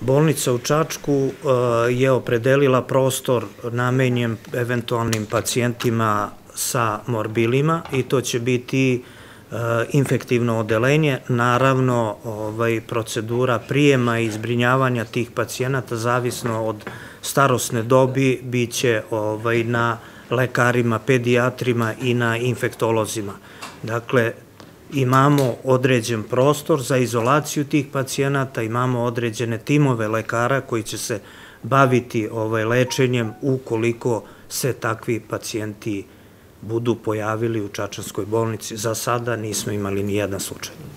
Bolnica u Čačku e, je opredelila prostor namenjen eventualnim pacijentima sa morbilima i to će biti e, infektivno odelenje. Naravno, ovaj, procedura prijema i izbrinjavanja tih pacijenata zavisno od starosne dobi biće ovaj, na lekarima, pedijatrima i na infektolozima. Dakle, imamo određen prostor za izolaciju tih pacijenata, imamo određene timove lekara koji će se baviti ovaj lečenjem ukoliko se takvi pacijenti budu pojavili u Čačanskoj bolnici. Za sada nismo imali ni jedan slučaj.